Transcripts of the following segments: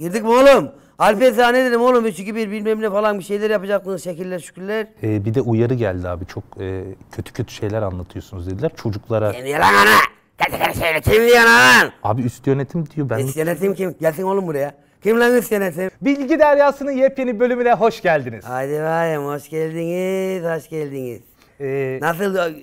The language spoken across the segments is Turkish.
Girdik mi oğlum? Alper sana ne dedim oğlum 3 2 1 bilmem ne falan bir şeyler yapacaktınız şekiller şükürler. Ee, bir de uyarı geldi abi çok e, kötü kötü şeyler anlatıyorsunuz dediler çocuklara. Sen lan ana. Kötü kötü şeyler kim diyor lan? Abi üst yönetim diyor ben. Üst yönetim kim? Gelsin oğlum buraya. Kim lan üst yönetim? Bilgi Deryası'nın yepyeni bölümüne hoş geldiniz. Hadi bayım hoş geldiniz, hoş geldiniz. Ee, Nasıl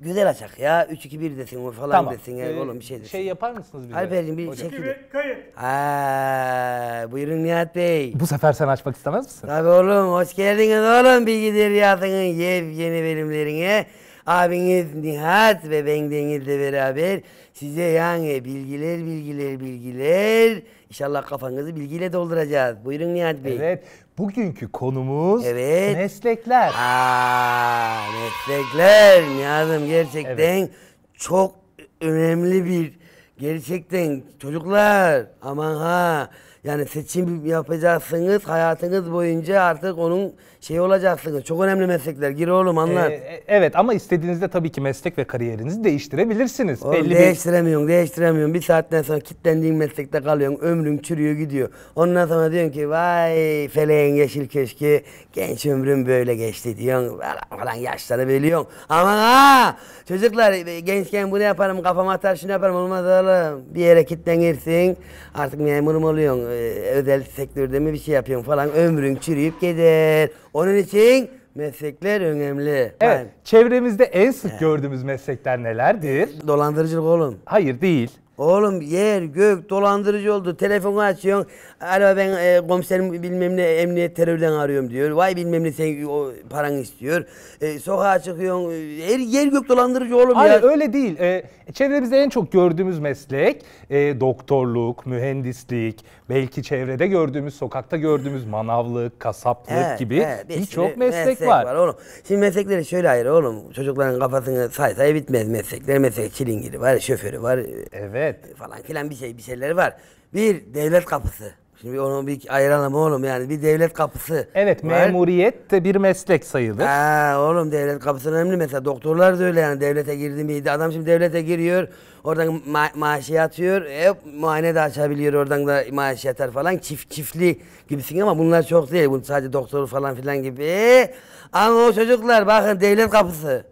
güzel açak ya. 3-2-1 desin falan Tamam. desin. Ya. Ee, oğlum bir şey desin. Şey yapar mısınız bize? Alper'cim bir şey? şekil. Gibi kayıt. Aa, buyurun Nihat Bey. Bu sefer sen açmak istemez misin? Tabii oğlum hoş geldiniz oğlum Bilgi Deryatı'nın yepyeni bölümlerine. Abiniz Nihat ve ben Deniz'le beraber size yani bilgiler bilgiler bilgiler inşallah kafanızı bilgiyle dolduracağız. Buyurun Nihat Bey. Evet. Bugünkü konumuz evet. meslekler. Aa, meslekler Nihat'ım gerçekten evet. çok önemli bir gerçekten çocuklar aman ha yani seçim yapacaksınız, hayatınız boyunca artık onun şeyi olacaksınız. Çok önemli meslekler. Gir oğlum anlar. Ee, e, evet ama istediğinizde tabii ki meslek ve kariyerinizi değiştirebilirsiniz. Oğlum, Belli değiştiremiyorsun, bir... değiştiremiyorsun. Bir saatten sonra kitlendiğin meslekte kalıyorsun. Ömrün çürüyor gidiyor. Ondan sonra diyorsun ki vay feleğin yeşil köşkü genç ömrüm böyle geçti diyorsun. Falan yaşları biliyorsun. Ama ha, çocuklar e, gençken bunu yaparım kafama atar şunu yaparım olmaz oğlum. Bir yere kitlenirsin artık memurum oluyorsun e, özel sektörde mi bir şey yapıyorsun falan ömrün çürüyüp gider. Onun için meslekler önemli. Evet. Ben... Çevremizde en sık gördüğümüz meslekler nelerdir? Dolandırıcılık oğlum. Hayır değil. Oğlum yer gök dolandırıcı oldu. Telefonu açıyorsun. Alo ben e, komiserim bilmem ne emniyet terörden arıyorum diyor. Vay bilmem ne sen o paran istiyor. E, sokağa çıkıyorsun. E, her yer gök dolandırıcı oğlum Hayır, ya. Hayır öyle değil. Ee, çevremizde en çok gördüğümüz meslek e, doktorluk, mühendislik, belki çevrede gördüğümüz, sokakta gördüğümüz manavlık, kasaplık evet, gibi evet, birçok meslek, meslek var. var oğlum. Şimdi meslekleri şöyle ayır oğlum. Çocukların kafasını say say bitmez meslekler. Meslek çilingiri var, şoförü var. Evet. Evet. E, falan filan bir şey bir şeyleri var. Bir devlet kapısı. Şimdi onu bir ayıralım oğlum yani bir devlet kapısı. Evet var. memuriyet de bir meslek sayılır. Ha oğlum devlet kapısı önemli mesela doktorlar da öyle yani devlete girdi miydi adam şimdi devlete giriyor oradan ma- maaşı yatıyor e, muayene de açabiliyor oradan da maaşı yatar falan çift çiftli gibisin ama bunlar çok değil bunu sadece doktor falan filan gibi ama o çocuklar bakın devlet kapısı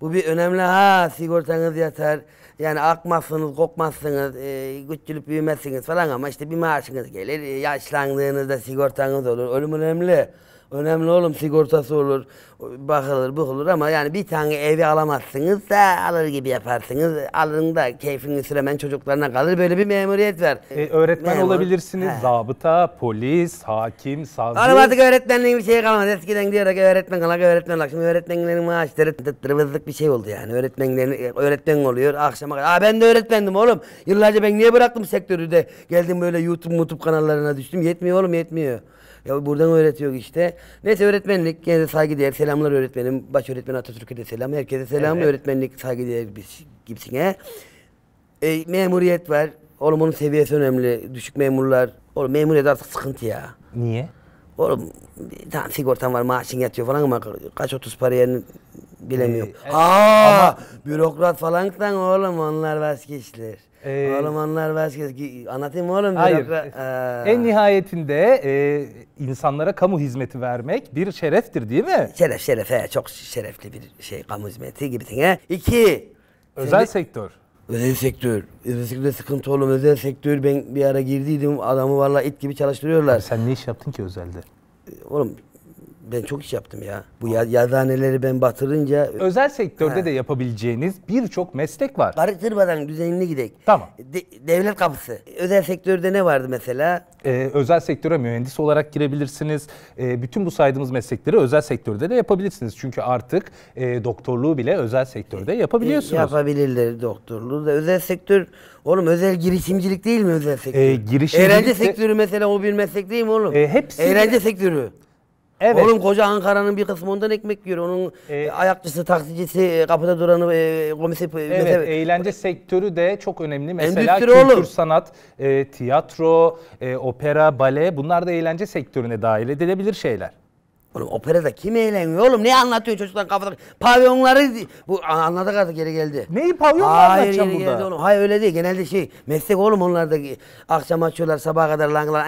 bu bir önemli ha sigortanız yatar yani akmazsınız, kokmazsınız, e, güçlülük büyümezsiniz falan ama işte bir maaşınız gelir, e, yaşlandığınızda sigortanız olur, ölüm önemli. Önemli oğlum sigortası olur, bakılır, bukulur ama yani bir tane evi alamazsınız da alır gibi yaparsınız. Alın da keyfini süremen çocuklarına kalır. Böyle bir memuriyet ver. E, öğretmen Memur. olabilirsiniz. He. Zabıta, polis, hakim, savcı. Oğlum artık öğretmenliğin bir şey kalmadı. Eskiden diyerek öğretmen kalak, öğretmen kalak. Şimdi öğretmenlerin maaşları tırvızlık bir şey oldu yani. Öğretmenlerin, e, öğretmen oluyor akşama kadar. Aa ben de öğretmendim oğlum. Yıllarca ben niye bıraktım sektörü de. Geldim böyle YouTube, YouTube kanallarına düştüm. Yetmiyor oğlum yetmiyor. Ya buradan öğretiyor işte. Neyse öğretmenlik gene saygı saygıdeğer selamlar öğretmenim. Baş öğretmen Atatürk'e de selam. Herkese selam. Evet. Öğretmenlik saygı biz şey gibisine. E, memuriyet var. Oğlum onun seviyesi önemli. Düşük memurlar. Oğlum memuriyet artık sıkıntı ya. Niye? Oğlum tamam sigortan var maaşın yatıyor falan ama kaç otuz paraya bilemiyorum. Ee, Aa, ama... bürokrat falan oğlum onlar başka ee, Oğlum onlar başka. Anlatayım oğlum? Bir Hayır. Dakika. Ee, en nihayetinde e, insanlara kamu hizmeti vermek bir şereftir değil mi? Şeref şeref. He, çok şerefli bir şey kamu hizmeti gibi gibisine. İki. Özel Şimdi, sektör. Özel sektör. Özel sektörde sıkıntı oğlum. Özel sektör ben bir ara girdiydim. Adamı valla it gibi çalıştırıyorlar. Abi sen ne iş yaptın ki özelde? Oğlum ben çok iş yaptım ya. Bu ya, yazaneleri ben batırınca... Özel sektörde ha. de yapabileceğiniz birçok meslek var. Karıştırmadan düzenli gidek. Tamam. De, devlet kapısı. Özel sektörde ne vardı mesela? Ee, özel sektöre mühendis olarak girebilirsiniz. Ee, bütün bu saydığımız meslekleri özel sektörde de yapabilirsiniz. Çünkü artık e, doktorluğu bile özel sektörde e, e, yapabiliyorsunuz. E, yapabilirler doktorluğu da. Özel sektör... Oğlum özel girişimcilik değil mi özel sektör? Ee, girişimcilik... Eğlence sektörü mesela o bir meslek değil mi oğlum? E, hepsi... Eğlence sektörü. Evet. Oğlum koca Ankara'nın bir kısmı ondan ekmek yiyor. Onun Ee, ayakçısı, taksicisi, e, kapıda duranı, e, komisi. E, evet, mesela- eğlence sektörü de çok önemli. Mesela kültür, oğlum. sanat, e, tiyatro, e, opera, bale bunlar da eğlence sektörüne dahil edilebilir şeyler. Oğlum operada kim eğleniyor oğlum? Ne anlatıyor çocuklar kafada? Pavyonları bu anladık artık geri geldi. Neyi pavyon Hayır anlatacağım geldi oğlum. Hayır öyle değil. Genelde şey meslek oğlum onlarda akşam açıyorlar sabaha kadar langlar.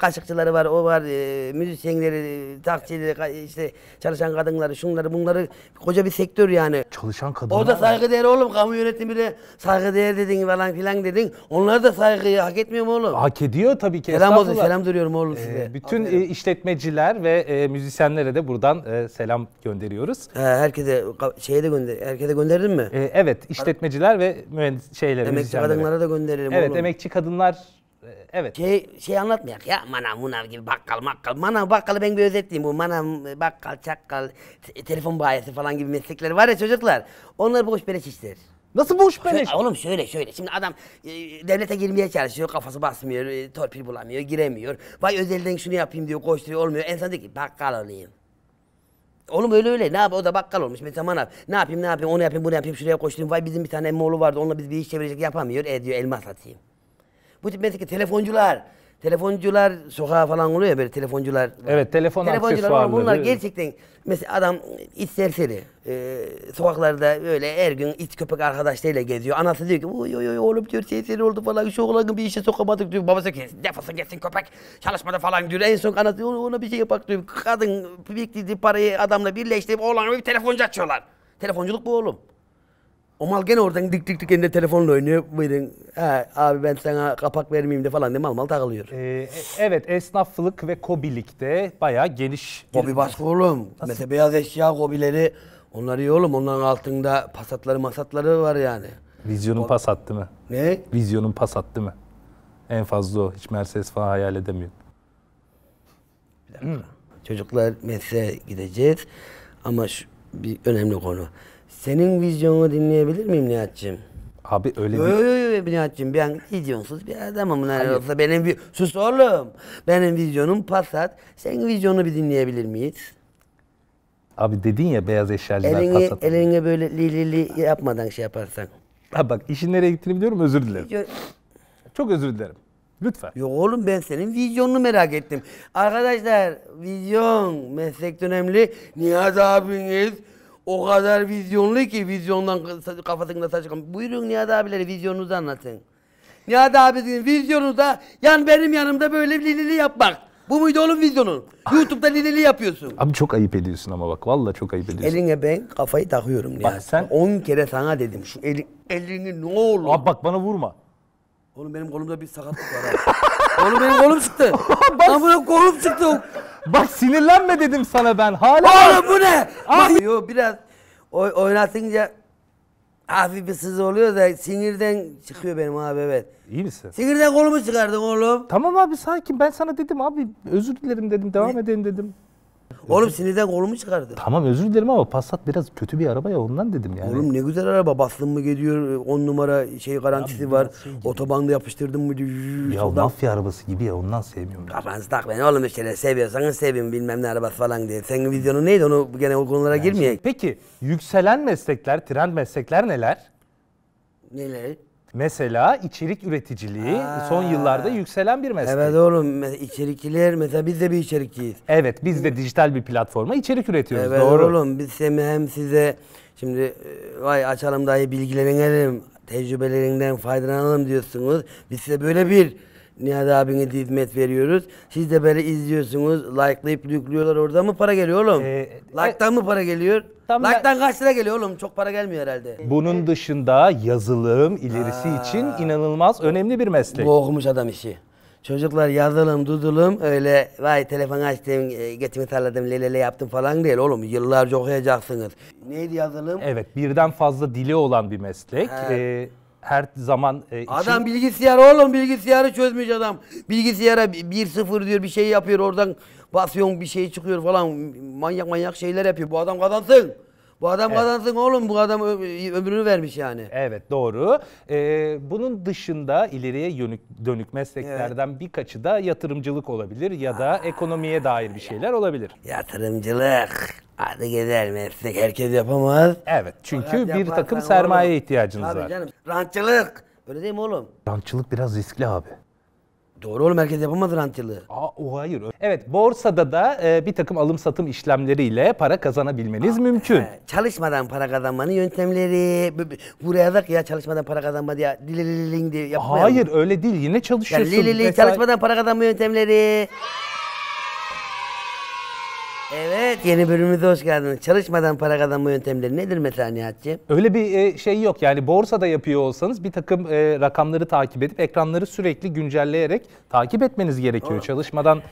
Kaşıkçıları var, o var, e, müzisyenleri, takçileri, işte çalışan kadınları, şunları bunları koca bir sektör yani. Çalışan kadınlar. O da saygı değer oğlum. Kamu yönetimi saygı değer dedin falan filan dedin. Onlar da saygıyı hak etmiyor mu oğlum? Hak ediyor tabii ki. Selam olsun, selam duruyorum oğlum size. Ee, bütün e, işletmeciler ve e, müzisyenlere de buradan e, selam gönderiyoruz. He, herkese şeye de gönder herkese gönderdin mi? E, evet, işletmeciler ve mühendis şeylere, Emekçi kadınlara da gönderelim Evet, oğlum. emekçi kadınlar e, evet. Şey, şey anlatmayak ya Mana munav gibi bakkal makkal. Manav bakkalı ben bir özetleyeyim bu manav bakkal çakkal telefon bayisi falan gibi meslekler var ya çocuklar. Onlar boş beleş işler. Nasıl boş beleş? oğlum şöyle şöyle. Şimdi adam e, devlete girmeye çalışıyor. Kafası basmıyor. E, torpil bulamıyor. Giremiyor. Vay özelden şunu yapayım diyor. Koşturuyor. Olmuyor. En son diyor ki bakkal olayım. Oğlum öyle öyle. Ne yap? O da bakkal olmuş. Mesela manat. Ne yapayım ne yapayım onu yapayım bunu yapayım şuraya koşturayım. Vay bizim bir tane emmi vardı. Onunla biz bir iş çevirecek yapamıyor. E diyor elma satayım. Bu tip mesela telefoncular telefoncular sokağa falan oluyor ya böyle telefoncular. Evet telefon telefoncular var. Bunlar gerçekten mesela adam iç serseri e, sokaklarda böyle her gün iç köpek arkadaşlarıyla geziyor. Anası diyor ki oy oy oy oğlum diyor serseri oldu falan şu oğlanı bir işe sokamadık diyor. Babası diyor defası gitsin köpek çalışmadı falan diyor. En son anası diyor ona bir şey yapak diyor. Kadın biriktirdiği parayı adamla birleştirip oğlan bir telefoncu açıyorlar. Telefonculuk bu oğlum. O mal gene oradan dik dik dik elinde telefonla oynuyor. Buyurun he, abi ben sana kapak vermeyeyim de falan diye mal mal takılıyor. Ee, e, evet esnaflık ve kobilikte bayağı geniş. Kobi başka oğlum. Nasıl? Mesela beyaz eşya kobileri onlar iyi oğlum. Onların altında pasatları masatları var yani. Vizyonun o... pas attı mı? Ne? Vizyonun pas attı mı? En fazla o. Hiç Mercedes falan hayal edemiyor. Çocuklar mesleğe gideceğiz. Ama şu, bir önemli konu. Senin vizyonunu dinleyebilir miyim Nihat'cığım? Abi öyle bir... Öyle Nihat'cığım ben vizyonsuz bir adamım. Hayır. Olsa benim vi... Sus oğlum. Benim vizyonum Passat. Senin vizyonunu bir dinleyebilir miyiz? Abi dedin ya beyaz eşyalılar elini, Passat. Elini böyle li li li yapmadan şey yaparsan. Ha bak işin nereye gittiğini biliyorum özür dilerim. Yo... Çok özür dilerim. Lütfen. Yok oğlum ben senin vizyonunu merak ettim. Arkadaşlar vizyon meslek önemli. Nihat abiniz o kadar vizyonlu ki vizyondan kafasında taş çıkan. Buyurun Nihat abileri vizyonunuzu anlatın. Nihat abisinin vizyonu da yani benim yanımda böyle lilili yapmak. Bu muydu oğlum vizyonun? YouTube'da lilili yapıyorsun. Abi çok ayıp ediyorsun ama bak. Valla çok ayıp ediyorsun. Eline ben kafayı takıyorum Nihat. sen... 10 kere sana dedim şu eli, elini ne olur. Abi bak bana vurma. Oğlum benim kolumda bir sakatlık var oğlum benim kolum çıktı. bak. Lan benim kolum çıktı. Bak sinirlenme dedim sana ben. Hala Oğlum bu ne? Ay- Yo biraz oy- oynatınca hafif bir sız oluyor da sinirden çıkıyor benim abi evet. İyi misin? Sinirden kolumu çıkardım oğlum. Tamam abi sakin. Ben sana dedim abi özür dilerim dedim. Devam edelim dedim. Oğlum sinirden kolumu çıkardı. Tamam özür dilerim ama Passat biraz kötü bir araba ya ondan dedim yani. Oğlum ne güzel araba. Bastın mı gidiyor 10 numara şey garantisi ya, var. Şey gibi. Otobanda yapıştırdın mı? Ya soldan. mafya arabası gibi ya ondan sevmiyorum. Kafanızı tak ben oğlum işte ne seviyorsanız sevin bilmem ne arabası falan diye. Senin vizyonun neydi onu gene o konulara yani girmeyek. Şey, peki yükselen meslekler, trend meslekler neler? Neler? Mesela içerik üreticiliği ha. son yıllarda yükselen bir meslek. Evet oğlum içerikçiler mesela biz de bir içerikçiyiz. Evet biz de dijital bir platforma içerik üretiyoruz evet, doğru. Evet oğlum biz hem size şimdi e, vay açalım dahi bilgilenelim tecrübelerinden faydalanalım diyorsunuz. Biz size böyle bir Nihat abine de hizmet veriyoruz. Siz de böyle izliyorsunuz. Like'layıp yüklüyorlar Orada mı para geliyor oğlum? Ee, Like'tan mı para geliyor? Tam Like'tan kaç lira geliyor oğlum? Çok para gelmiyor herhalde. Bunun ee, dışında yazılım ilerisi için inanılmaz önemli bir meslek. Bu okumuş adam işi. Çocuklar yazılım, dudulum öyle vay telefon açtım, e, götümü lelele yaptım falan değil oğlum. Yıllarca okuyacaksınız. Neydi yazılım? Evet, birden fazla dili olan bir meslek. Evet. Ee, her zaman e, için... Adam bilgisayar oğlum bilgisayarı çözmüş adam. Bilgisayara 1-0 diyor bir şey yapıyor oradan basıyorsun bir şey çıkıyor falan manyak manyak şeyler yapıyor. Bu adam kazansın. Bu adam evet. kazansın oğlum bu adam ömrünü vermiş yani. Evet doğru. Ee, bunun dışında ileriye yönük, dönük mesleklerden evet. birkaçı da yatırımcılık olabilir ya da Aa, ekonomiye dair bir şeyler olabilir. Yatırımcılık. Hadi gidelim meslek herkes yapamaz. Evet çünkü Fakat bir takım sermaye oğlum. ihtiyacınız Tabii var. Canım. Rantçılık. Öyle değil mi oğlum? Rantçılık biraz riskli abi. Doğru oğlum herkes yapamadı rantiyalı. Aa, o hayır. Evet borsada da e, bir takım alım satım işlemleriyle para kazanabilmeniz mümkün. He, çalışmadan para kazanmanın yöntemleri. B- Buraya bak ya çalışmadan para kazanma diye. Dililing diye yapmayalım. Hayır öyle değil yine çalışıyorsun. li- çalışmadan para kazanma yöntemleri. Evet yeni bölümümüze hoş geldiniz. Çalışmadan para kazanma yöntemleri nedir mesela Nihat'cığım? Öyle bir e, şey yok yani borsada yapıyor olsanız bir takım e, rakamları takip edip ekranları sürekli güncelleyerek takip etmeniz gerekiyor. Oğlum. Çalışmadan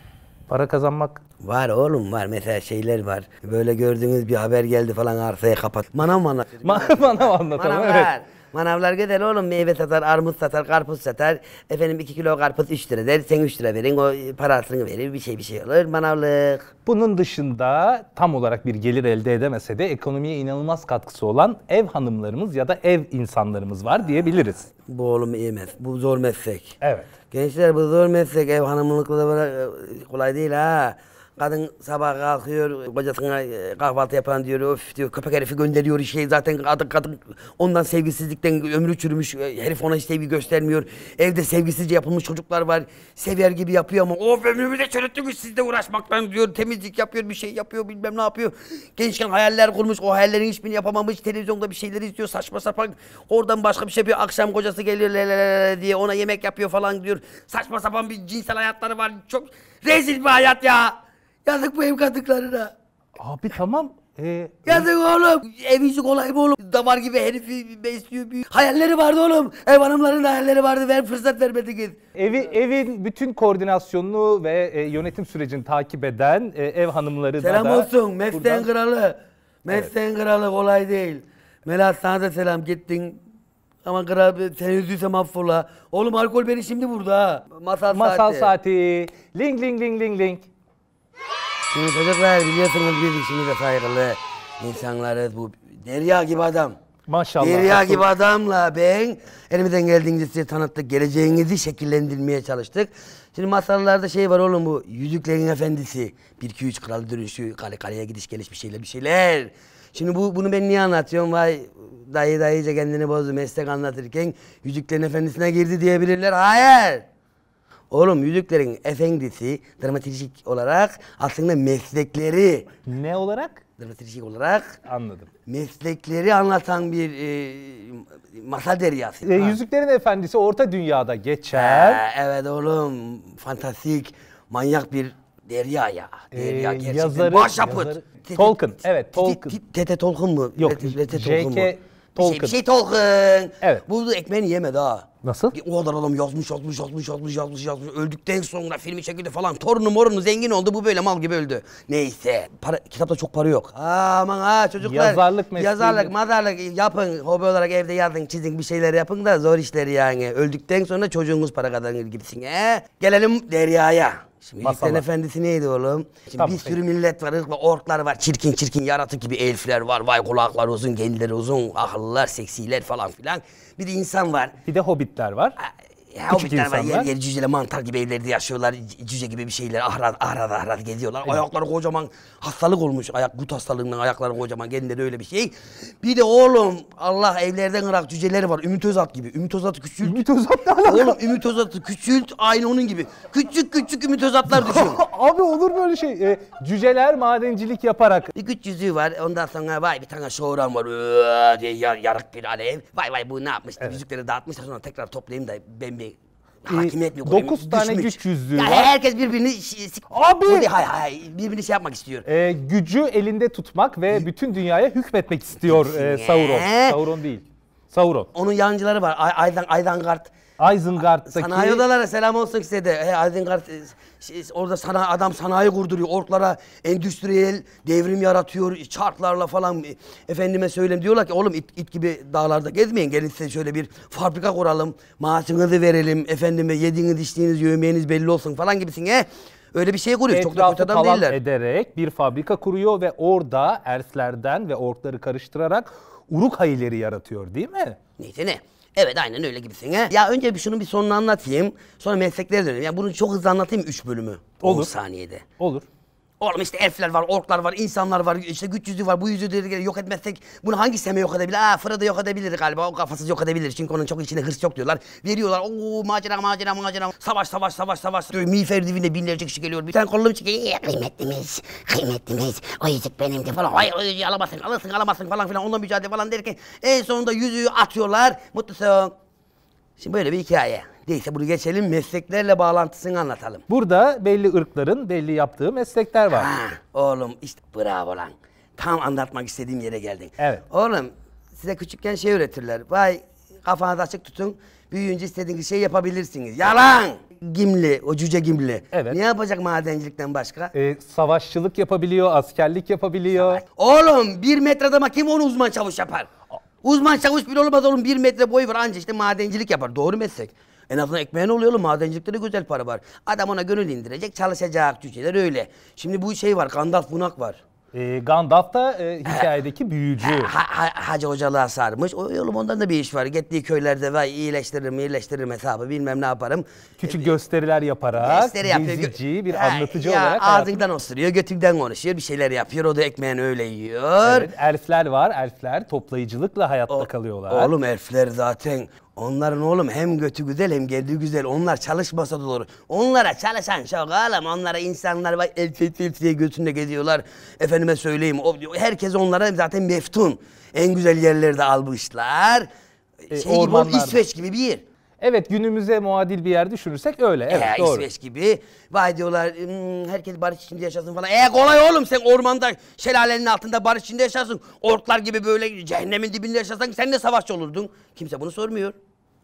para kazanmak var oğlum var mesela şeyler var. Böyle gördüğünüz bir haber geldi falan arsayı kapat. Manav manav. Manav manav anlatalım Manav evet. var. Manavlar güzel oğlum meyve satar, armut satar, karpuz satar. Efendim iki kilo karpuz üç lira der. Sen üç lira verin o e, parasını verir bir şey bir şey olur manavlık. Bunun dışında tam olarak bir gelir elde edemese de ekonomiye inanılmaz katkısı olan ev hanımlarımız ya da ev insanlarımız var diyebiliriz. Bu oğlum iyi mes bu zor meslek. Evet. Gençler bu zor meslek ev hanımlıkla e, kolay değil ha. Kadın sabah kalkıyor, kocasına e, kahvaltı yapan diyor, öf diyor, köpek herifi gönderiyor işe. Zaten kadın, kadın ondan sevgisizlikten ömrü çürümüş, e, herif ona hiç sevgi göstermiyor. Evde sevgisizce yapılmış çocuklar var, sever gibi yapıyor ama of ömrümü de çürüttünüz sizle uğraşmaktan diyor. Temizlik yapıyor, bir şey yapıyor, bilmem ne yapıyor. Gençken hayaller kurmuş, o hayallerin hiçbirini yapamamış. Televizyonda bir şeyler izliyor, saçma sapan. Oradan başka bir şey yapıyor, akşam kocası geliyor lelelele diye ona yemek yapıyor falan diyor. Saçma sapan bir cinsel hayatları var, çok rezil bir hayat ya. Yazık bu evkadıklarına. Abi tamam. Ee, Yazık oğlum. Ev kolay mı oğlum? Damar gibi herifi besliyor. Bir... Hayalleri vardı oğlum. Ev hanımların hayalleri vardı. Ver fırsat vermediniz. Evi, evin bütün koordinasyonunu ve e, yönetim sürecini takip eden e, ev hanımları selam da... Selam olsun. Mesleğin buradan... kralı. Mesleğin evet. kralı kolay değil. Melat sana da selam. Gittin ama kral sen üzdüysem affola. Oğlum alkol beni şimdi burada. ha. Masal, Masal saati. Masal saati. Ling ling ling ling ling. Şimdi çocuklar biliyorsunuz biz işimize saygılı insanlarız. Bu derya gibi adam. Maşallah. Derya gibi adamla ben elimizden geldiğince size tanıttık. Geleceğinizi şekillendirmeye çalıştık. Şimdi masallarda şey var oğlum bu Yüzüklerin Efendisi. 1-2-3 kral dönüşü, kale kaleye gidiş geliş bir şeyler bir şeyler. Şimdi bu bunu ben niye anlatıyorum? Vay dayı dayıca kendini bozdu meslek anlatırken Yüzüklerin Efendisi'ne girdi diyebilirler. Hayır. Oğlum Yüzüklerin Efendisi dramatik olarak aslında meslekleri... Ne olarak? Dramatik olarak... Anladım. Meslekleri anlatan bir e, masal deryası. E, Yüzüklerin Efendisi Orta Dünya'da geçer. Ha, evet oğlum. Fantastik, manyak bir e, derya ya. Derya ee, gerçekten. Yazarı, Başyapıt. Yazarı, Tolkien. Evet Tolkien. Tete Tolkien mu? Yok. J.K. Tolkien. Bir şey, bir şey Tolkien. Evet. Bu ekmeğini yemedi ha. Nasıl? O kadar adam yazmış, yazmış, yazmış, yazmış, yazmış, yazmış. Öldükten sonra filmi çekildi falan. Torunu morunu zengin oldu. Bu böyle mal gibi öldü. Neyse. Para, kitapta çok para yok. aman ha çocuklar. Yazarlık mesleği. Yazarlık, mazarlık yapın. Hobi olarak evde yazın, çizin, bir şeyler yapın da zor işleri yani. Öldükten sonra çocuğunuz para kadar gibisin. He? Gelelim Derya'ya. Şimdi Efendisi neydi oğlum? Şimdi tamam, bir sürü peki. millet var, var, orklar var, çirkin çirkin yaratık gibi elfler var, vay kulaklar uzun, kendileri uzun, akıllılar, seksiler falan filan. Bir de insan var. Bir de hobbitler var hobbitler var. Yer yer cüceler mantar gibi evlerde yaşıyorlar. Cüce gibi bir şeyler ahrat ahrat ahrat geziyorlar. Evet. Ayakları kocaman hastalık olmuş. Ayak gut hastalığından ayakları kocaman. Kendileri öyle bir şey. Bir de oğlum Allah evlerden ırak cüceleri var. Ümit Özat gibi. Ümit Özat'ı küçült. Ümit Özat ne alaka? Oğlum Ümit Özat'ı küçült. Aynı onun gibi. Küçük küçük Ümit Özatlar düşüyor. Abi olur böyle şey. E, cüceler madencilik yaparak. Bir güç yüzüğü var. Ondan sonra vay bir tane şoğran var. Iıı, diye yarık bir alev. Vay vay bu ne yapmış? Evet. Yüzükleri dağıtmış. Sonra tekrar toplayayım da ben bir Hakimiyet mi? 9 ee, tane düşmüş. güç yüzüğü yani var. Herkes birbirini... Abi! Hay hay birbirini şey yapmak istiyor. Ee, gücü elinde tutmak ve bütün dünyaya hükmetmek istiyor e, Sauron. Sauron değil. Sauron. Onun yancıları var. Ay Aydan Aydangard. Isengard'daki... Sanayi odalara selam olsun size de. He, Isengard e, şey, orada sana adam sanayi kurduruyor. Orklara endüstriyel devrim yaratıyor. Çarklarla falan e, efendime söyleyeyim. Diyorlar ki oğlum it, it gibi dağlarda gezmeyin. Gelin size şöyle bir fabrika kuralım. Maaşınızı verelim. Efendime yediğiniz içtiğiniz yemeğiniz belli olsun falan gibisin. He. Öyle bir şey kuruyor. Çok da kötü adam değiller. ederek bir fabrika kuruyor ve orada erslerden ve orkları karıştırarak uruk hayileri yaratıyor değil mi? Neyse ne. Evet aynen öyle gibisin ha. Ya önce bir şunun bir sonunu anlatayım. Sonra mesleklere dönelim. Yani bunu çok hızlı anlatayım 3 bölümü. Olur. 10 saniyede. Olur. Oğlum işte elfler var, orklar var, insanlar var, işte güç yüzü var. Bu yüzü yüzüğü yok etmezsek bunu hangi seme yok edebilir? Aa Fıra da yok edebilir galiba. O kafasız yok edebilir. Çünkü onun çok içinde hırs yok diyorlar. Veriyorlar. ooo macera macera macera. Savaş savaş savaş savaş. Diyor, miğfer dibinde binlerce kişi geliyor. Bir tane kolum çıkıyor. Kıymetlimiz, kıymetlimiz. O yüzük benimdi falan. Hayır o yüzüğü alamazsın, alırsın, alamazsın falan filan. Onunla mücadele falan derken en sonunda yüzüğü atıyorlar. Mutlusun. Şimdi böyle bir hikaye. Neyse bunu geçelim mesleklerle bağlantısını anlatalım. Burada belli ırkların belli yaptığı meslekler var. Ha, oğlum işte bravo lan. Tam anlatmak istediğim yere geldin. Evet. Oğlum size küçükken şey öğretirler. Vay kafanızı açık tutun. Büyüyünce istediğiniz şey yapabilirsiniz. Yalan! Gimli, o cüce Gimli. Evet. Ne yapacak madencilikten başka? Ee, savaşçılık yapabiliyor, askerlik yapabiliyor. Savaş. Oğlum bir metrede ama kim onu uzman çavuş yapar? Uzman çavuş bile olmaz oğlum bir metre boyu var anca işte madencilik yapar. Doğru meslek. En azından ekmeğe ne oluyor oğlum? Madencilikte de güzel para var. Adam ona gönül indirecek, çalışacak. Türkçeler öyle. Şimdi bu şey var, Gandalf bunak var. E, Gandalf da e, hikayedeki büyücü. Ha, ha, hacı hocalığa sarmış. O, oğlum ondan da bir iş var. Gittiği köylerde ve iyileştiririm, iyileştiririm hesabı bilmem ne yaparım. Küçük e, gösteriler yaparak gösteri yapıyor. dizici, bir ha, anlatıcı ya, olarak. Ağzından hayatım. osuruyor, götünden konuşuyor, bir şeyler yapıyor. O da ekmeğini öyle yiyor. Evet, elfler var, elfler toplayıcılıkla hayatta o, kalıyorlar. Oğlum elfler zaten Onların oğlum hem götü güzel hem geldiği güzel. Onlar çalışmasa da olur. Onlara çalışan çok oğlum. Onlara insanlar bak el fil fil diye götünde geziyorlar. Efendime söyleyeyim. O, herkes onlara zaten meftun. En güzel yerlerde almışlar. Şey e, gibi, İsveç gibi bir yer. Evet günümüze muadil bir yer düşünürsek öyle. Evet ee, doğru. İsveç gibi. Vay diyorlar hmm, herkes barış içinde yaşasın falan. Ee kolay oğlum sen ormanda şelalenin altında barış içinde yaşarsın. Orklar gibi böyle cehennemin dibinde yaşasan sen de savaşçı olurdun. Kimse bunu sormuyor.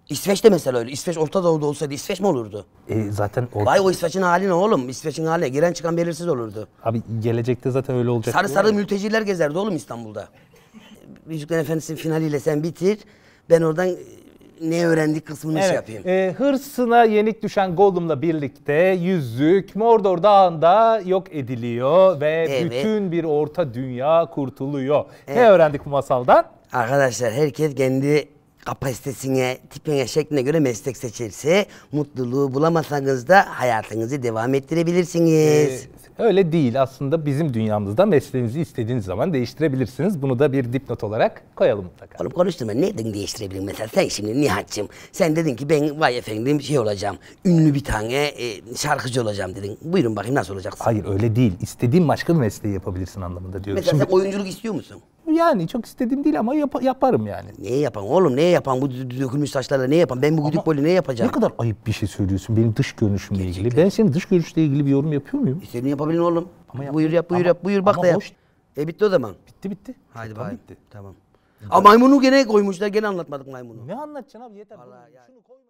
İsveç de mesela öyle. İsveç Orta Doğu'da olsaydı İsveç mi olurdu? E, zaten o... Vay o İsveç'in hali ne oğlum? İsveç'in hali ne? Giren çıkan belirsiz olurdu. Abi gelecekte zaten öyle olacak. Sarı sarı mülteciler gezerdi oğlum İstanbul'da. Yüzüklerin Efendisi'nin finaliyle sen bitir. Ben oradan ne öğrendik kısmını şey evet, şey yapayım. E, hırsına yenik düşen Gollum'la birlikte yüzük Mordor Dağı'nda yok ediliyor ve evet. bütün bir orta dünya kurtuluyor. Evet. Ne öğrendik bu masaldan? Arkadaşlar herkes kendi kapasitesine, tipine, şekline göre meslek seçirse mutluluğu bulamasanız da hayatınızı devam ettirebilirsiniz. Ee, Öyle değil aslında bizim dünyamızda mesleğinizi istediğiniz zaman değiştirebilirsiniz. Bunu da bir dipnot olarak koyalım mutlaka. Oğlum konuşturma ne dedin değiştirebilirim mesela sen şimdi Nihat'cığım sen dedin ki ben vay efendim şey olacağım ünlü bir tane e, şarkıcı olacağım dedin. Buyurun bakayım nasıl olacaksın? Hayır öyle değil. İstediğin başka bir mesleği yapabilirsin anlamında diyorum. Mesela şimdi... sen oyunculuk istiyor musun? yani çok istediğim değil ama yap- yaparım yani. Ne yapan oğlum Ne yapan bu dökülmüş saçlarla ne yapan ben bu güdük boylu ne yapacağım? Ne kadar ayıp bir şey söylüyorsun benim dış görünüşümle ilgili. Ben senin dış görünüşle ilgili bir yorum yapıyor muyum? E, senin yapabilin oğlum. Ama yap- buyur yap buyur ama- yap buyur bak ama da yap. boş- E bitti o zaman. Bitti bitti. Haydi Çoktan bay. bitti. Tamam. Aa maymunu gene koymuşlar gene anlatmadık maymunu. Ne anlatacaksın abi yeter. Vallahi yani. Şunu koyma.